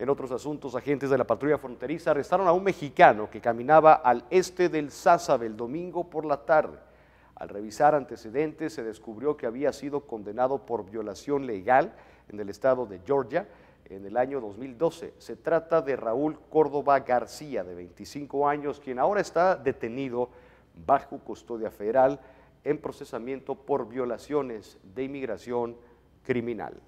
En otros asuntos, agentes de la patrulla fronteriza arrestaron a un mexicano que caminaba al este del Sázabe el domingo por la tarde. Al revisar antecedentes se descubrió que había sido condenado por violación legal en el estado de Georgia en el año 2012. Se trata de Raúl Córdoba García, de 25 años, quien ahora está detenido bajo custodia federal en procesamiento por violaciones de inmigración criminal.